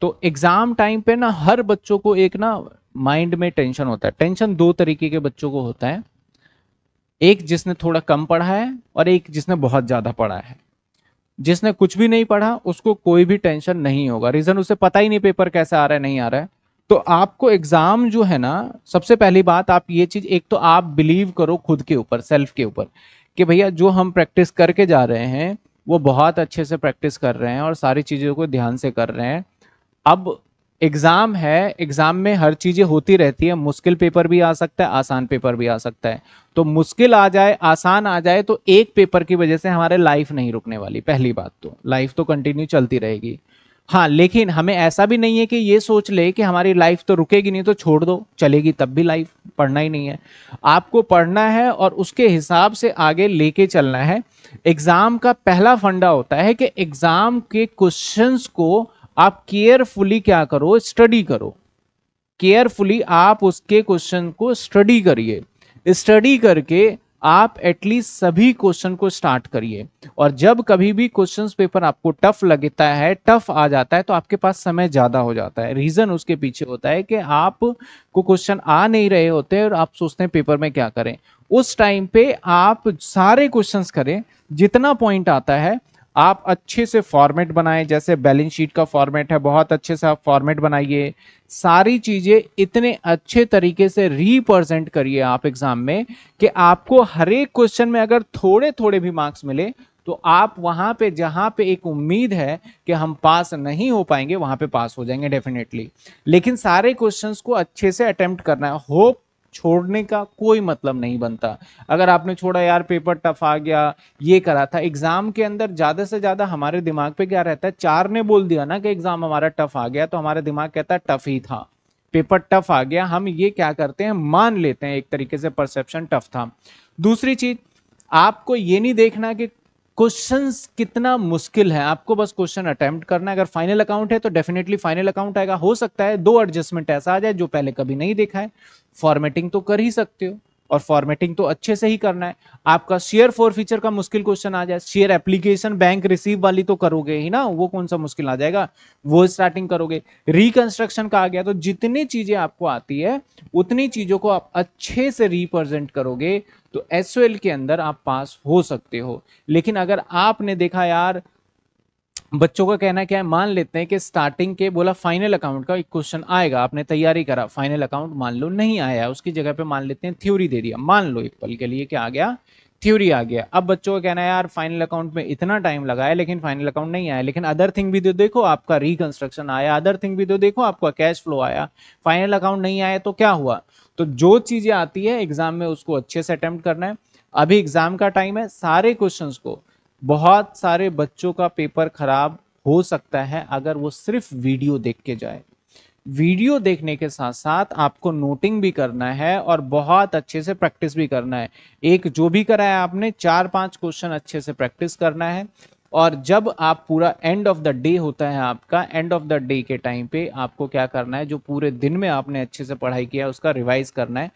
तो exam time पे ना हर बच्चों को एक ना माइंड में टेंशन होता है टेंशन दो तरीके के बच्चों को होता है एक जिसने थोड़ा कम पढ़ा है और एक जिसने बहुत ज़्यादा पढ़ा है जिसने कुछ भी नहीं पढ़ा उसको कोई भी टेंशन नहीं होगा रीज़न उसे पता ही नहीं पेपर कैसे आ रहा है नहीं आ रहा है तो आपको एग्ज़ाम जो है ना सबसे पहली बात आप ये चीज़ एक तो आप बिलीव करो खुद के ऊपर सेल्फ के ऊपर कि भैया जो हम प्रैक्टिस करके जा रहे हैं वो बहुत अच्छे से प्रैक्टिस कर रहे हैं और सारी चीज़ों को ध्यान से कर रहे हैं अब एग्जाम है एग्जाम में हर चीजें होती रहती है मुश्किल पेपर भी आ सकता है आसान पेपर भी आ सकता है तो मुश्किल आ जाए आसान आ जाए तो एक पेपर की वजह से हमारे लाइफ नहीं रुकने वाली पहली बात तो लाइफ तो कंटिन्यू चलती रहेगी हाँ लेकिन हमें ऐसा भी नहीं है कि ये सोच ले कि हमारी लाइफ तो रुकेगी नहीं तो छोड़ दो चलेगी तब भी लाइफ पढ़ना ही नहीं है आपको पढ़ना है और उसके हिसाब से आगे लेके चलना है एग्ज़ाम का पहला फंडा होता है कि एग्ज़ाम के क्वेश्चंस को आप केयरफुली क्या करो स्टडी करो केयरफुली आप उसके क्वेश्चन को स्टडी करिए स्टडी करके आप एटलीस्ट सभी क्वेश्चन को स्टार्ट करिए और जब कभी भी क्वेश्चन पेपर आपको टफ लगता है टफ आ जाता है तो आपके पास समय ज़्यादा हो जाता है रीज़न उसके पीछे होता है कि आप को क्वेश्चन आ नहीं रहे होते और आप सोचते हैं पेपर में क्या करें उस टाइम पे आप सारे क्वेश्चंस करें जितना पॉइंट आता है आप अच्छे से फॉर्मेट बनाएं जैसे बैलेंस शीट का फॉर्मेट है बहुत अच्छे से आप फॉर्मेट बनाइए सारी चीज़ें इतने अच्छे तरीके से रिप्रेजेंट करिए आप एग्ज़ाम में कि आपको हर एक क्वेश्चन में अगर थोड़े थोड़े भी मार्क्स मिले तो आप वहां पे जहां पे एक उम्मीद है कि हम पास नहीं हो पाएंगे वहां पे पास हो जाएंगे डेफिनेटली लेकिन सारे क्वेश्चंस को अच्छे से अटेम्प्ट करना है होप छोड़ने का कोई मतलब नहीं बनता अगर आपने छोड़ा यार पेपर टफ आ गया ये करा था एग्जाम के अंदर ज्यादा से ज्यादा हमारे दिमाग पे क्या रहता है चार ने बोल दिया ना कि एग्जाम हमारा टफ आ गया तो हमारा दिमाग कहता है टफ ही था पेपर टफ आ गया हम ये क्या करते हैं मान लेते हैं एक तरीके से परसेप्शन टफ था दूसरी चीज आपको ये नहीं देखना कि क्वेश्चंस कितना मुश्किल है आपको बस क्वेश्चन अटेम्प्ट करना है अगर फाइनल अकाउंट है तो डेफिनेटली फाइनल अकाउंट आएगा हो सकता है दो एडजस्टमेंट ऐसा आ जाए जो पहले कभी नहीं देखा है फॉर्मेटिंग तो कर ही सकते हो और फॉर्मेटिंग तो अच्छे से ही करना है आपका शेयर फोर फीचर का मुश्किल क्वेश्चन आ जाए शेयर एप्लीकेशन बैंक रिसीव वाली तो करोगे ही ना वो कौन सा मुश्किल आ जाएगा वो स्टार्टिंग करोगे रिकंस्ट्रक्शन का आ गया तो जितनी चीजें आपको आती है उतनी चीजों को आप अच्छे से रिप्रेजेंट करोगे तो एसओएल के अंदर आप पास हो सकते हो लेकिन अगर आपने देखा यार बच्चों का कहना क्या है मान लेते हैं कि स्टार्टिंग के बोला फाइनल अकाउंट का एक क्वेश्चन आएगा आपने तैयारी करा फाइनल अकाउंट मान लो नहीं आया उसकी जगह पे मान लेते हैं थ्योरी दे दिया मान लो एक पल के लिए क्या आ गया थ्योरी आ गया अब बच्चों का कहना है यार फाइनल अकाउंट में इतना टाइम लगा है लेकिन फाइनल अकाउंट नहीं आया लेकिन अदर थिंग भी तो देखो आपका रिकंस्ट्रक्शन आया अदर थिंग भी तो देखो आपका कैश फ्लो आया फाइनल अकाउंट नहीं आया तो क्या हुआ तो जो चीज़ें आती है एग्जाम में उसको अच्छे से अटेम्प्ट करना है अभी एग्जाम का टाइम है सारे क्वेश्चंस को बहुत सारे बच्चों का पेपर खराब हो सकता है अगर वो सिर्फ वीडियो देख के जाए वीडियो देखने के साथ साथ आपको नोटिंग भी करना है और बहुत अच्छे से प्रैक्टिस भी करना है एक जो भी कराया आपने चार पांच क्वेश्चन अच्छे से प्रैक्टिस करना है और जब आप पूरा एंड ऑफ द डे होता है आपका एंड ऑफ द डे के टाइम पे आपको क्या करना है जो पूरे दिन में आपने अच्छे से पढ़ाई किया उसका रिवाइज करना है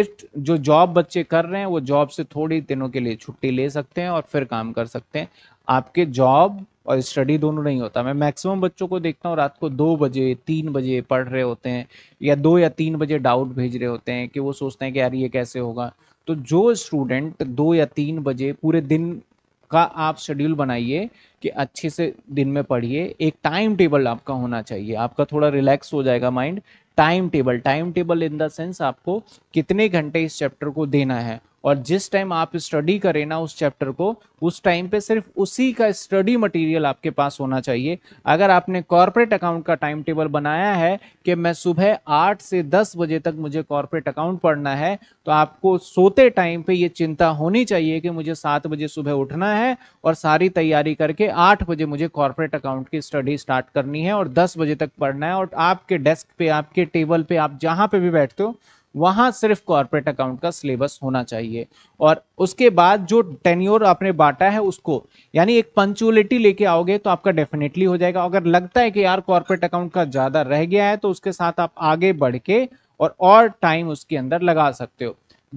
इफ जो जॉब बच्चे कर रहे हैं वो जॉब से थोड़ी दिनों के लिए छुट्टी ले सकते हैं और फिर काम कर सकते हैं आपके जॉब और स्टडी दोनों नहीं होता मैं मैक्सिमम बच्चों को देखता हूँ रात को दो बजे तीन बजे पढ़ रहे होते हैं या दो या तीन बजे डाउट भेज रहे होते हैं कि वो सोचते हैं कि यार ये कैसे होगा तो जो स्टूडेंट दो या तीन बजे पूरे दिन का आप शेड्यूल बनाइए कि अच्छे से दिन में पढ़िए एक टाइम टेबल आपका होना चाहिए आपका थोड़ा रिलैक्स हो जाएगा mind time table time table in the sense आपको कितने घंटे इस चैप्टर को देना है और जिस टाइम आप स्टडी करें ना उस चैप्टर को उस टाइम पे सिर्फ उसी का स्टडी मटेरियल आपके पास होना चाहिए अगर आपने कॉरपोरेट अकाउंट का टाइम टेबल बनाया है कि मैं सुबह आठ से दस बजे तक मुझे कॉरपोरेट अकाउंट पढ़ना है तो आपको सोते टाइम पे ये चिंता होनी चाहिए कि मुझे सात बजे सुबह उठना है और सारी तैयारी करके आठ बजे मुझे कॉरपोरेट अकाउंट की स्टडी स्टार्ट करनी है और दस बजे तक पढ़ना है और आपके डेस्क पे आपके टेबल पे आप जहाँ पे भी बैठते हो वहां सिर्फ कॉर्पोरेट अकाउंट का सिलेबस होना चाहिए और उसके बाद जो टेन्योर आपने बांटा है उसको यानी एक पंचुअलिटी लेके आओगे तो आपका डेफिनेटली हो जाएगा अगर लगता है कि यार कॉरपोरेट अकाउंट का ज़्यादा रह गया है तो उसके साथ आप आगे बढ़ के और और टाइम उसके अंदर लगा सकते हो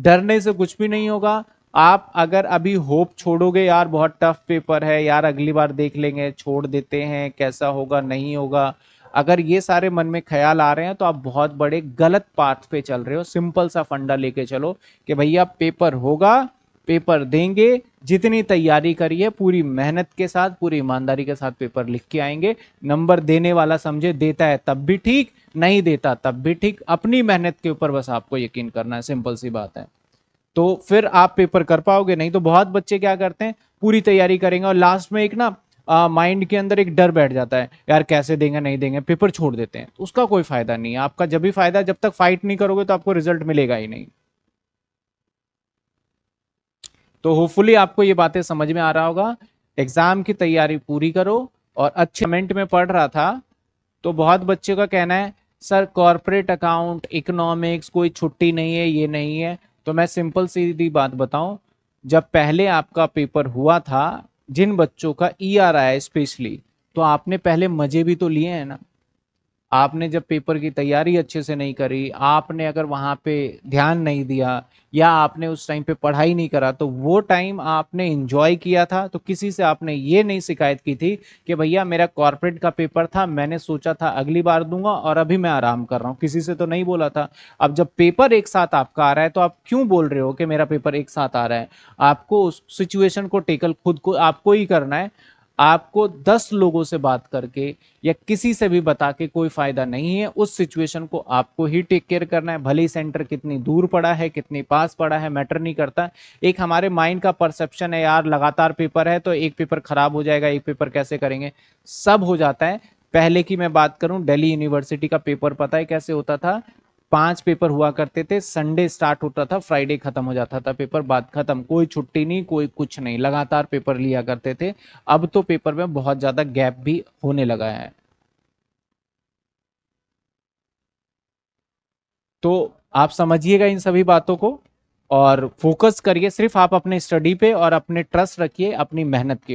डरने से कुछ भी नहीं होगा आप अगर अभी होप छोड़ोगे यार बहुत टफ पेपर है यार अगली बार देख लेंगे छोड़ देते हैं कैसा होगा नहीं होगा अगर ये सारे मन में ख्याल आ रहे हैं तो आप बहुत बड़े गलत पाथ पे चल रहे हो सिंपल सा फंडा लेके चलो कि भैया पेपर होगा पेपर देंगे जितनी तैयारी करिए पूरी मेहनत के साथ पूरी ईमानदारी के साथ पेपर लिख के आएंगे नंबर देने वाला समझे देता है तब भी ठीक नहीं देता तब भी ठीक अपनी मेहनत के ऊपर बस आपको यकीन करना है सिंपल सी बात है तो फिर आप पेपर कर पाओगे नहीं तो बहुत बच्चे क्या करते हैं पूरी तैयारी करेंगे और लास्ट में एक ना माइंड के अंदर एक डर बैठ जाता है यार कैसे देंगे नहीं देंगे पेपर छोड़ देते हैं तो उसका कोई फायदा नहीं है आपका जब भी फायदा जब तक फाइट नहीं करोगे तो आपको रिजल्ट मिलेगा ही नहीं तो होपफुली आपको ये बातें समझ में आ रहा होगा एग्जाम की तैयारी पूरी करो और अच्छे कमेंट में पढ़ रहा था तो बहुत बच्चे का कहना है सर कॉरपोरेट अकाउंट इकोनॉमिक्स कोई छुट्टी नहीं है ये नहीं है तो मैं सिंपल सीधी बात बताऊं जब पहले आपका पेपर हुआ था जिन बच्चों का ई आ रहा है स्पेशली तो आपने पहले मजे भी तो लिए हैं ना आपने जब पेपर की तैयारी अच्छे से नहीं करी आपने अगर वहाँ पे ध्यान नहीं दिया या आपने उस टाइम पे पढ़ाई नहीं करा तो वो टाइम आपने इन्जॉय किया था तो किसी से आपने ये नहीं शिकायत की थी कि भैया मेरा कॉरपोरेट का पेपर था मैंने सोचा था अगली बार दूंगा और अभी मैं आराम कर रहा हूँ किसी से तो नहीं बोला था अब जब पेपर एक साथ आपका आ रहा है तो आप क्यों बोल रहे हो कि मेरा पेपर एक साथ आ रहा है आपको उस सिचुएशन को टेकल खुद को आपको ही करना है आपको दस लोगों से बात करके या किसी से भी बता के कोई फायदा नहीं है उस सिचुएशन को आपको ही टेक केयर करना है भले ही सेंटर कितनी दूर पड़ा है कितनी पास पड़ा है मैटर नहीं करता एक हमारे माइंड का परसेप्शन है यार लगातार पेपर है तो एक पेपर खराब हो जाएगा एक पेपर कैसे करेंगे सब हो जाता है पहले की मैं बात करूं दिल्ली यूनिवर्सिटी का पेपर पता है कैसे होता था पांच पेपर हुआ करते थे संडे स्टार्ट होता था फ्राइडे खत्म हो जाता था पेपर बाद खत्म कोई छुट्टी नहीं कोई कुछ नहीं लगातार पेपर लिया करते थे अब तो पेपर में बहुत ज्यादा गैप भी होने लगा है तो आप समझिएगा इन सभी बातों को और फोकस करिए सिर्फ आप अपने स्टडी पे और अपने ट्रस्ट रखिए अपनी मेहनत के